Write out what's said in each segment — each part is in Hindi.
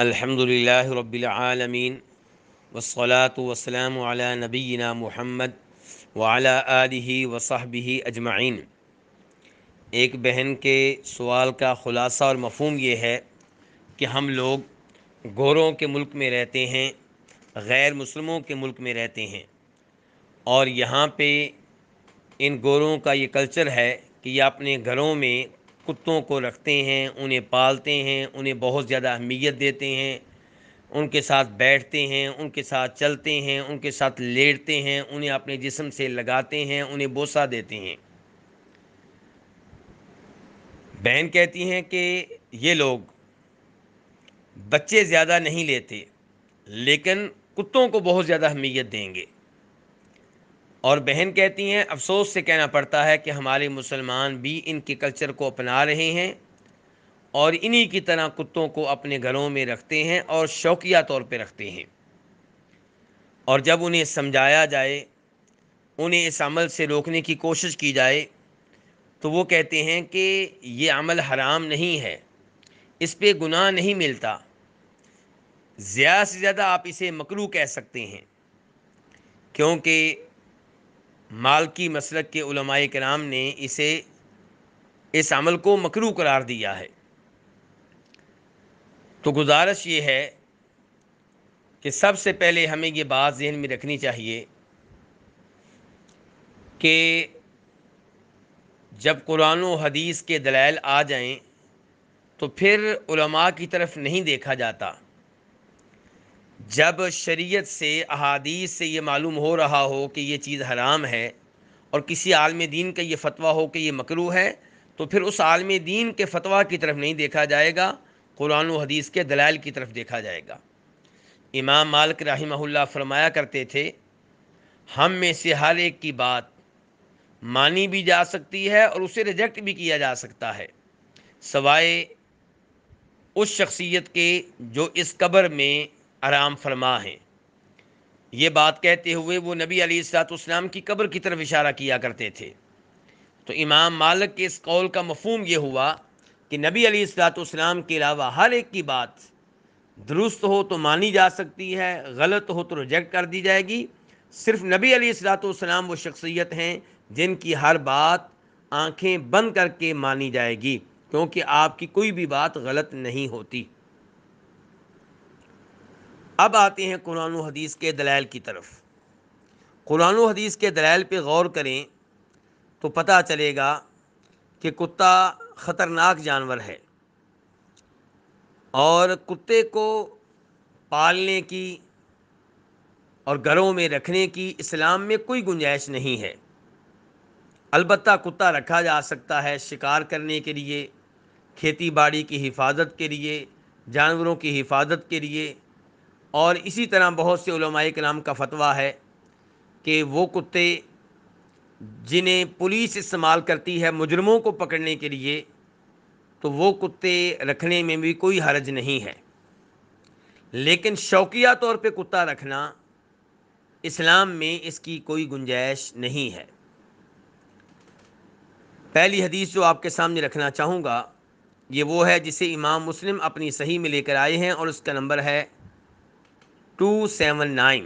अल्हम्दुलिल्लाह रब्बिल आलमीन वस्सलातु वस्सलामु अला नबीना मुहम्मद व अला आलिहि व सहबिहि अजमाइन एक बहन के सवाल का ख़ुलासा और मफहम यह है कि हम लोग गोरों के मुल्क में रहते हैं गैर मुसलमों के मुल्क में रहते हैं और यहाँ पे इन गोरों का ये कल्चर है कि ये अपने घरों में कुत्तों को रखते हैं उन्हें पालते हैं उन्हें बहुत ज़्यादा अहमियत देते हैं उनके साथ बैठते हैं उनके साथ चलते हैं उनके साथ लेटते हैं उन्हें अपने जिसम से लगाते हैं उन्हें बोसा देते हैं बहन कहती हैं कि ये लोग बच्चे ज़्यादा नहीं लेते लेकिन कुत्तों को बहुत ज़्यादा अहमियत देंगे और बहन कहती हैं अफसोस से कहना पड़ता है कि हमारे मुसलमान भी इनके कल्चर को अपना रहे हैं और इन्हीं की तरह कुत्तों को अपने घरों में रखते हैं और शौकिया तौर पर रखते हैं और जब उन्हें समझाया जाए उन्हें इस अमल से रोकने की कोशिश की जाए तो वो कहते हैं कि ये अमल हराम नहीं है इस पर गुनाह नहीं मिलता ज़्यादा से ज़्यादा आप इसे मकरू कह सकते हैं क्योंकि मालकी मसलक के उलमाए कराम ने इसे इस अमल को मकरू करार दिया है तो गुजारिश ये है कि सबसे पहले हमें ये बात जहन में रखनी चाहिए कि जब कुरान हदीस के दलाल आ जाएं तो फिर उलमा की तरफ नहीं देखा जाता जब शरीयत से अहादीस से ये मालूम हो रहा हो कि ये चीज़ हराम है और किसी आलम दीन का ये फतवा हो कि ये मकरू है तो फिर उस आलम दीन के फतवा की तरफ नहीं देखा जाएगा कुरान हदीस के दलाल की तरफ देखा जाएगा इमाम मालिक रही फरमाया करते थे हम में से हर एक की बात मानी भी जा सकती है और उसे रिजेक्ट भी किया जा सकता है सवाए उस शख्सियत के जो इस कब्र में आराम फरमा हैं ये बात कहते हुए वो नबी अलीसलाम की कब्र की तरफ इशारा किया करते थे तो इमाम मालिक के इस कौल का मफहम यह हुआ कि नबी अलीसलाम के अलावा हर एक की बात दुरुस्त हो तो मानी जा सकती है गलत हो तो रिजेक्ट कर दी जाएगी सिर्फ नबी अलीसलाम वो शख्सियत हैं जिनकी हर बात आंखें बंद करके मानी जाएगी क्योंकि आपकी कोई भी बात गलत नहीं होती अब आते हैं कुरान हदीस के दलाल की तरफ कुरान हदीस के दलाल पे गौर करें तो पता चलेगा कि कुत्ता ख़तरनाक जानवर है और कुत्ते को पालने की और घरों में रखने की इस्लाम में कोई गुंजाइश नहीं है अलबत् कुत्ता रखा जा सकता है शिकार करने के लिए खेती बाड़ी की हिफाजत के लिए जानवरों की हिफाजत के लिए और इसी तरह बहुत से नाम का फतवा है कि वो कुत्ते जिन्हें पुलिस इस्तेमाल करती है मुजरमों को पकड़ने के लिए तो वो कुत्ते रखने में भी कोई हर्ज नहीं है लेकिन शौकिया तौर पे कुत्ता रखना इस्लाम में इसकी कोई गुंजाइश नहीं है पहली हदीस जो आपके सामने रखना चाहूँगा ये वो है जिसे इमाम मुस्लिम अपनी सही में लेकर आए हैं और उसका नंबर है टू सेवन नाइन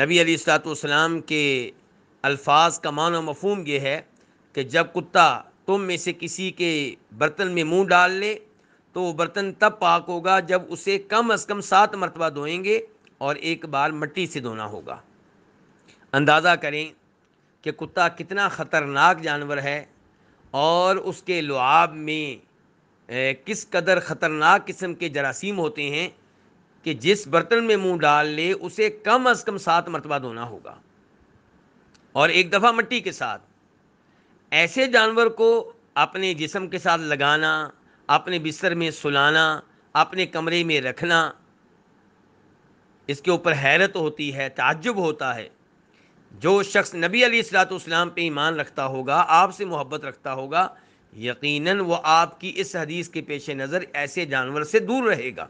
नबी अलीसलाम के अल्फाज का मानो मफहम यह है कि जब कुत्ता तुम में से किसी के बर्तन में मुंह डाल ले तो वो बर्तन तब पाक होगा जब उसे कम अज़ कम सात मरतबा धोएंगे और एक बार मट्टी से धोना होगा अंदाज़ा करें कि कुत्ता कितना ख़तरनाक जानवर है और उसके लुआब में किस कदर ख़तरनाक किस्म के जरासीम होते हैं कि जिस बर्तन में मुंह डाल ले उसे कम अज कम सात मरतबा धोना होगा और एक दफ़ा मट्टी के साथ ऐसे जानवर को अपने जिसम के साथ लगाना अपने बिस्तर में सुलाना अपने कमरे में रखना इसके ऊपर हैरत होती है ताजुब होता है जो शख्स नबी अली सलातम पे ईमान रखता होगा आपसे मोहब्बत रखता होगा यकीनन वो आपकी इस हदीस के पेश नज़र ऐसे जानवर से दूर रहेगा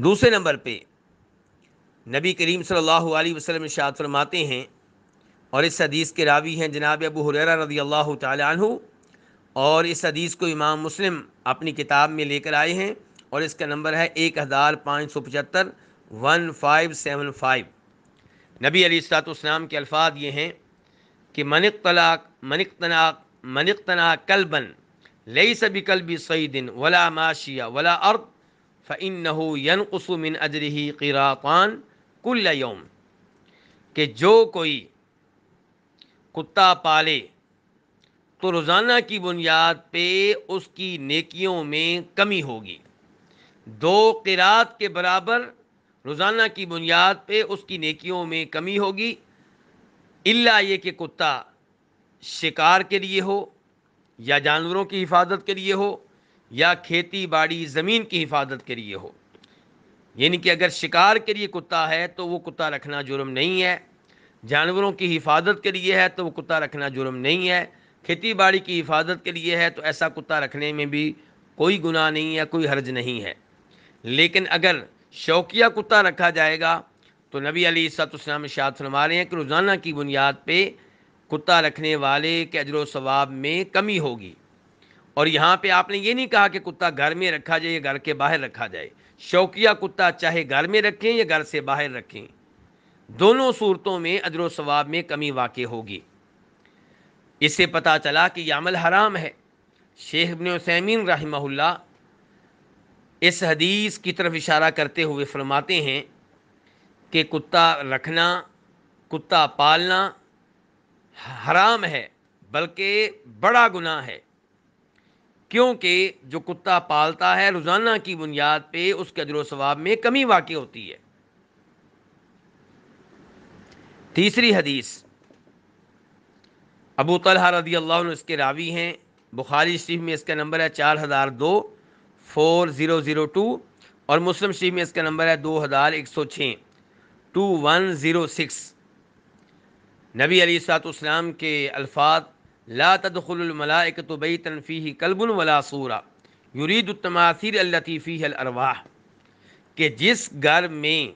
दूसरे नंबर पे नबी करीम सल्लल्लाहु अलैहि वसल्लम इरशाद फरमाते हैं और इस हदीस के रावी हैं जनाब अबू हुरैरा रजी अल्लाह तु और इस हदीस को इमाम मुस्लिम अपनी किताब में लेकर आए हैं और इसका नंबर है एक हज़ार पाँच सौ पचहत्तर वन फाइव सेवन फाइव नबी अलीसलाम के अल्फाज ये हैं कि मनिक तलाक मनिक तनाक मनिक तना बन लई सभी कल भी सही दिन वला माशिया वला अर्थ फ़िन यनकसमिन अजरही किरातान कुल योम कि जो कोई कुत्ता पाले तो रोज़ाना की बुनियाद पे उसकी नेकियों में कमी होगी दो किरात के बराबर रोज़ाना की बुनियाद पे उसकी नेकियों में कमी होगी इल्ला ये कि कुत्ता शिकार के लिए हो या जानवरों की हिफाजत के लिए हो या खेती बाड़ी ज़मीन की हिफाजत के लिए हो यानी कि अगर शिकार के लिए कुत्ता है तो वो कुत्ता रखना जुर्म नहीं है जानवरों की हिफाजत के लिए है तो वो कुत्ता रखना जुर्म नहीं है खेती बाड़ी की हिफाजत के लिए है तो ऐसा कुत्ता रखने में भी कोई गुनाह नहीं है कोई हर्ज नहीं है लेकिन अगर शौकिया कुत्ता रखा जाएगा तो नबी अली सतम शाद फरमा रहे हैं कि रोज़ाना की बुनियाद पर कुत्ता रखने वाले के अजर सवाब में कमी होगी और यहाँ पे आपने ये नहीं कहा कि कुत्ता घर में रखा जाए या घर के बाहर रखा जाए शौकिया कुत्ता चाहे घर में रखें या घर से बाहर रखें दोनों सूरतों में अदर सवाब में कमी वाक़ होगी इससे पता चला कि यह अमल हराम है शेख इबन रहमहुल्ला इस हदीस की तरफ इशारा करते हुए फरमाते हैं कि कुत्ता रखना कुत्ता पालना हराम है बल्कि बड़ा गुनाह है क्योंकि जो कुत्ता पालता है रोज़ाना की बुनियाद पर उसके अजर वाब में कमी वाक़ होती है तीसरी हदीस अबू तलहा रदी अल्लाह इसके रावी हैं बुखारी शरीफ में इसका नंबर है चार हज़ार दो फोर ज़ीरो ज़ीरो टू और मुस्लिम शरीफ में इसका नंबर है दो हज़ार एक सौ छः टू वन ज़ीरो सिक्स नबी अली सातम के अल्फात ला तदखलमलाक तो बई तनफ़ी कलबन वला सूरा युरीद तमासिर अल्लतीफ़ी अलवाह कि जिस घर में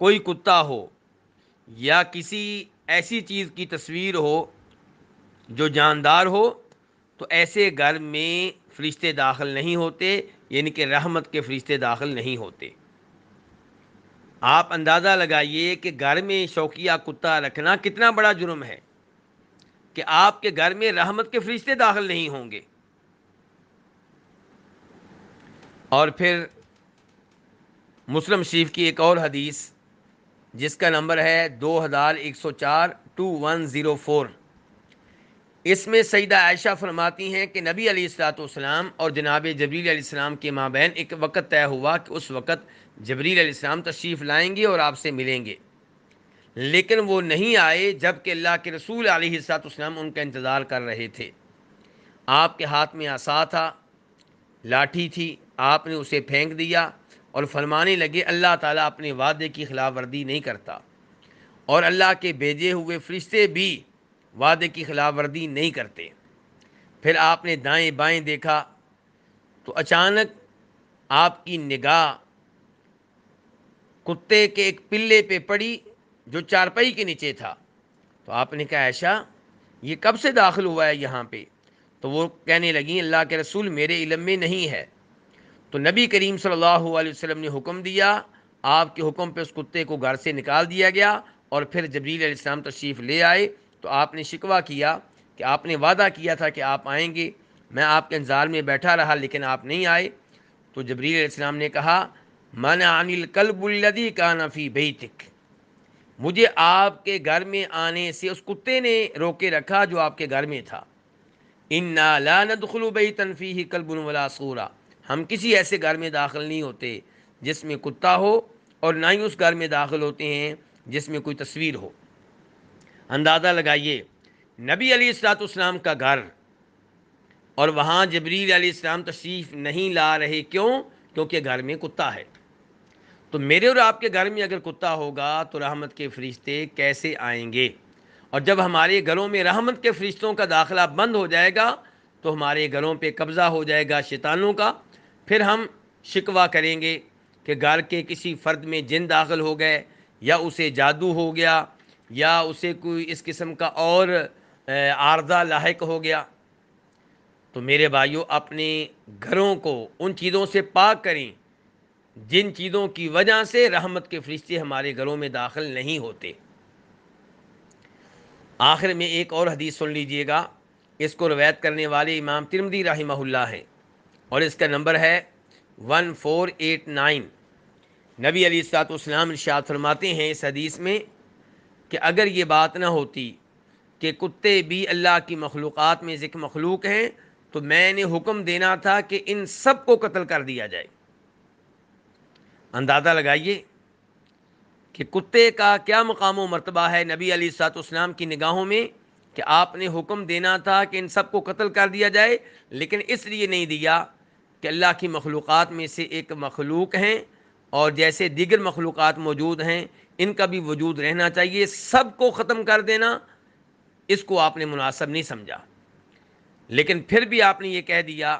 कोई कुत्ता हो या किसी ऐसी चीज़ की तस्वीर हो जो जानदार हो तो ऐसे घर में फरिश्ते दाखिल नहीं होते यानी कि रहमत के फरिश्ते दाखिल नहीं होते आप अंदाज़ा लगाइए कि घर में शौकिया कुत्ता रखना कितना बड़ा जुर्म है कि आपके घर में रहमत के फरिश्ते दाखिल नहीं होंगे और फिर मुस्लिम शरीफ की एक और हदीस जिसका नंबर है दो हज़ार एक सौ चार टू वन ज़ीरो फोर इसमें सईदा आयशा फरमाती हैं कि नबी अलीसलाम और जनाब जबरीसम के माबेन एक वक्त तय हुआ कि उस वक़्त जबरीसम तशरीफ़ लाएंगे और आपसे मिलेंगे लेकिन वो नहीं आए जबकि अल्लाह के रसूल आलतम उनका इंतज़ार कर रहे थे आपके हाथ में आसा था लाठी थी आपने उसे फेंक दिया और फरमाने लगे अल्लाह ताला अपने वादे की खिलाफ वर्दी नहीं करता और अल्लाह के भेजे हुए फरिश्ते भी वादे की खिलाफ वर्दी नहीं करते फिर आपने दाएं बाएं देखा तो अचानक आपकी निगाह कुत्ते के एक पिल्ले पे पड़ी जो चारपाई के नीचे था तो आपने कहा ऐशा ये कब से दाखिल हुआ है यहाँ पे तो वो कहने लगी अल्लाह के रसूल मेरे इलम में नहीं है तो नबी करीम सल्लल्लाहु अलैहि वसल्लम ने हुक्म दिया आपके हुक्म पे उस कुत्ते को घर से निकाल दिया गया और फिर जबरील अलैहिस्सलाम तशरीफ़ ले आए तो आपने शिकवा किया कि आपने वादा किया था कि आप आएंगे मैं आपके इंतज़ार में बैठा रहा लेकिन आप नहीं आए तो जबरील अलैहिस्सलाम ने कहा मन अनिल कलबुल्लदी का नफ़ी बेतिक मुझे आपके घर में आने से उस कुत्ते ने रोके रखा जो आपके घर में था इन नाला नदखलुबई तनफी ही कलबुन वला सूरा हम किसी ऐसे घर में दाखिल नहीं होते जिसमें कुत्ता हो और ना ही उस घर में दाखिल होते हैं जिसमें कोई तस्वीर हो अंदाज़ा लगाइए नबी अली का घर और वहाँ जबरील अली तशरीफ़ नहीं ला रहे क्यों क्योंकि घर में कुत्ता है तो मेरे और आपके घर में अगर कुत्ता होगा तो रहमत के फरिश्ते कैसे आएंगे और जब हमारे घरों में रहमत के फरिश्तों का दाखिला बंद हो जाएगा तो हमारे घरों पे कब्ज़ा हो जाएगा शैतानों का फिर हम शिकवा करेंगे कि घर के किसी फ़र्द में जिन दाखिल हो गए या उसे जादू हो गया या उसे कोई इस किस्म का और आर्दा लाक हो गया तो मेरे भाइयों अपने घरों को उन चीज़ों से पाक करें जिन चीज़ों की वजह से रहमत के फरिश्ते हमारे घरों में दाखिल नहीं होते आखिर में एक और हदीस सुन लीजिएगा इसको रवायत करने वाले इमाम तिरमदी रही हैं और इसका नंबर है वन फोर एट नाइन नबी अली सातम इर्शाद फरमाते हैं इस हदीस में कि अगर ये बात ना होती कि कुत्ते भी अल्लाह की मखलूक़ात में ज़िक मखलूक हैं तो मैंने हुक्म देना था कि इन सब को कत्ल कर दिया जाए अंदाज़ा लगाइए कि कुत्ते का क्या मकाम मरतबा है नबी अली सातुस्लाम की निगाहों में कि आपने हुक्म देना था कि इन सबको कत्ल कर दिया जाए लेकिन इसलिए नहीं दिया कि अल्लाह की मखलूक़ में से एक मखलूक हैं और जैसे दीगर मखलूक मौजूद हैं इनका भी वजूद रहना चाहिए सब को ख़त्म कर देना इसको आपने मुनासब नहीं समझा लेकिन फिर भी आपने ये कह दिया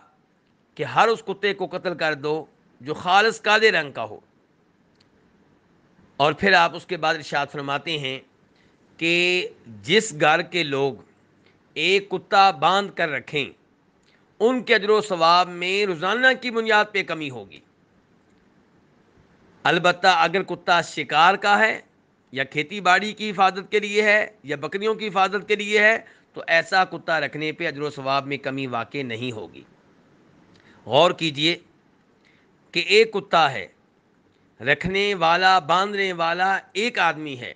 कि हर उस कुत्ते को कत्ल कर दो जो खालस काले रंग का हो और फिर आप उसके बाद इर्शाद फरमाते हैं कि जिस घर के लोग एक कुत्ता बांध कर रखें उनके अजर सवाब में रोज़ाना की बुनियाद पे कमी होगी अलबत् अगर कुत्ता शिकार का है या खेती बाड़ी की हिफाजत के लिए है या बकरियों की हिफाजत के लिए है तो ऐसा कुत्ता रखने पर अजर सवाब में कमी वाक़ नहीं होगी गौर कीजिए कि एक कुत्ता है रखने वाला बांधने वाला एक आदमी है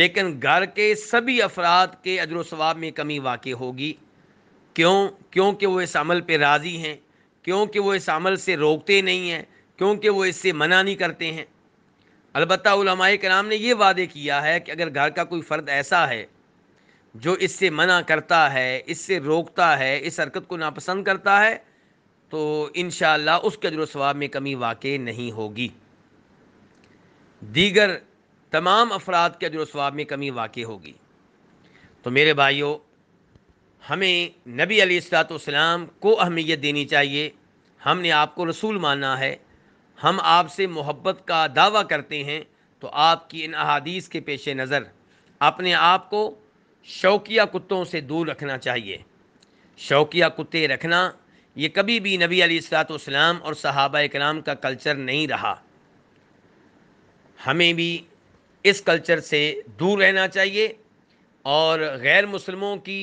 लेकिन घर के सभी अफराद के अजर सवाब में कमी वाकई होगी क्यों क्योंकि वो इस अमल पर राज़ी हैं क्योंकि वो इस अमल से रोकते नहीं हैं क्योंकि वो इससे मना नहीं करते हैं अलबत् कराम ने यह वादे किया है कि अगर घर का कोई फ़र्द ऐसा है जो इससे मना करता है इससे रोकता है इस हरकत को नापसंद करता है तो इन उसके स्वाब में कमी वाक़ नहीं होगी दीगर तमाम अफराद के स्वाब में कमी वाक़ होगी तो मेरे भाइयों हमें नबी अलीसलाम को अहमियत देनी चाहिए हमने आपको रसूल माना है हम आपसे मोहब्बत का दावा करते हैं तो आपकी इन अहादीस के पेश नज़र अपने आप को शौकिया कुत्तों से दूर रखना चाहिए शौकिया कुत्ते रखना ये कभी भी नबी अलीसलाम और सहाबा कलाम का कल्चर नहीं रहा हमें भी इस कल्चर से दूर रहना चाहिए और गैर मुसलमों की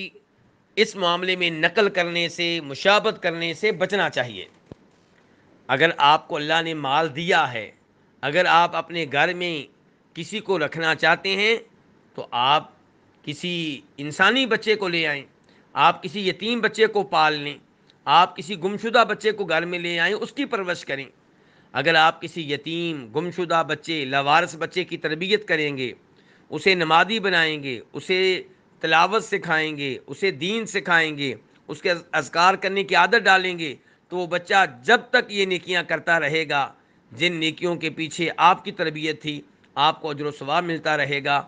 इस मामले में नकल करने से मुशाबत करने से बचना चाहिए अगर आपको अल्लाह ने माल दिया है अगर आप अपने घर में किसी को रखना चाहते हैं तो आप किसी इंसानी बच्चे को ले आएं आप किसी यतीम बच्चे को पाल लें आप किसी गुमशुदा बच्चे को घर में ले आएँ उसकी परवरिश करें अगर आप किसी यतीम गुमशुदा बच्चे लवारस बच्चे की तरबियत करेंगे उसे नमादी बनाएंगे उसे तलावत सिखाएंगे उसे दीन सिखाएंगे उसके अजकार करने की आदत डालेंगे तो वो बच्चा जब तक ये निकियाँ करता रहेगा जिन निकियों के पीछे आपकी तरबियत थी आपको अजर स्वाब मिलता रहेगा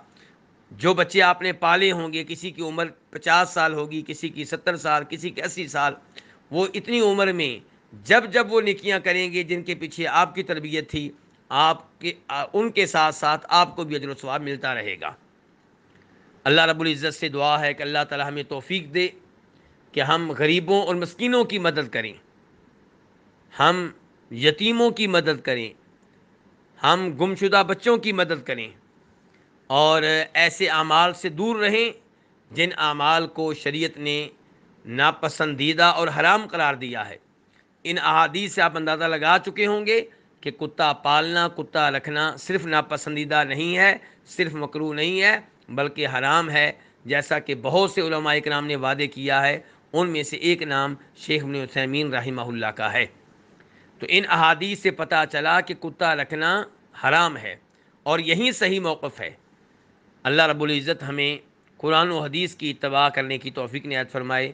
जो बच्चे आपने पाले होंगे किसी की उम्र पचास साल होगी किसी की सत्तर साल किसी की अस्सी साल वो इतनी उम्र में जब जब वो निकियाँ करेंगे जिनके पीछे आपकी तरबियत थी आपके उनके साथ साथ आपको भी अजर स्वाब मिलता रहेगा अल्लाह रब्बुल इज़्ज़त से दुआ है कि अल्लाह ताला हमें तौफीक दे कि हम गरीबों और मस्किनों की मदद करें हम यतीमों की मदद करें हम गुमशुदा बच्चों की मदद करें और ऐसे अमाल से दूर रहें जिन आमाल को शरीयत ने नापसंदीदा और हराम करार दिया है इन अहादी से आप अंदाज़ा लगा चुके होंगे कि कुत्ता पालना कुत्ता रखना सिर्फ नापसंदीदा नहीं है सिर्फ मकरू नहीं है बल्कि हराम है जैसा कि बहुत से कराम ने वादे किया है उनमें से एक नाम शेख ने उसमीन राहिमहुल्ला का है तो इन अहादी से पता चला कि कुत्ता रखना हराम है और यही सही मौक़ है अल्लाह रबुल्ज़त हमें कुरान हदीस की इतवा करने की तोफ़ी ने फरमाए